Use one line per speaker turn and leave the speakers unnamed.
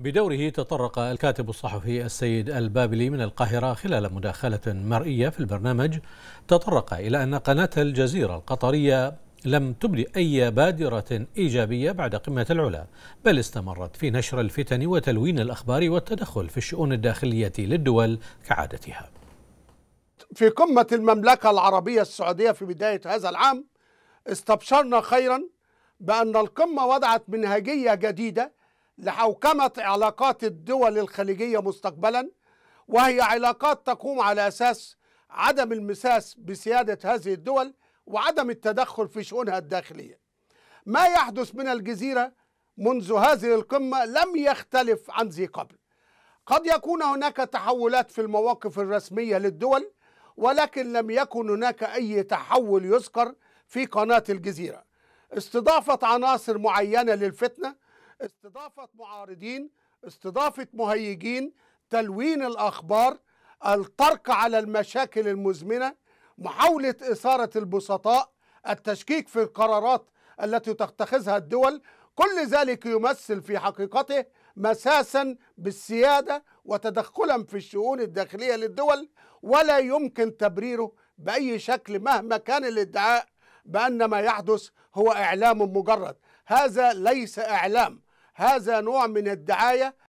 بدوره تطرق الكاتب الصحفي السيد البابلي من القاهرة خلال مداخلة مرئية في البرنامج تطرق إلى أن قناة الجزيرة القطرية لم تبدي أي بادرة إيجابية بعد قمة العلا بل استمرت في نشر الفتن وتلوين الأخبار والتدخل في الشؤون الداخلية للدول كعادتها
في قمة المملكة العربية السعودية في بداية هذا العام استبشرنا خيرا بأن القمة وضعت منهجية جديدة لحوكمة علاقات الدول الخليجية مستقبلا وهي علاقات تقوم على أساس عدم المساس بسيادة هذه الدول وعدم التدخل في شؤونها الداخلية ما يحدث من الجزيرة منذ هذه القمة لم يختلف عن ذي قبل قد يكون هناك تحولات في المواقف الرسمية للدول ولكن لم يكن هناك أي تحول يذكر في قناة الجزيرة استضافة عناصر معينة للفتنة استضافة معارضين استضافة مهيجين تلوين الأخبار الطرق على المشاكل المزمنة محاولة إثارة البسطاء التشكيك في القرارات التي تتخذها الدول كل ذلك يمثل في حقيقته مساسا بالسياده وتدخلا في الشؤون الداخليه للدول ولا يمكن تبريره باي شكل مهما كان الادعاء بان ما يحدث هو اعلام مجرد هذا ليس اعلام هذا نوع من الدعاية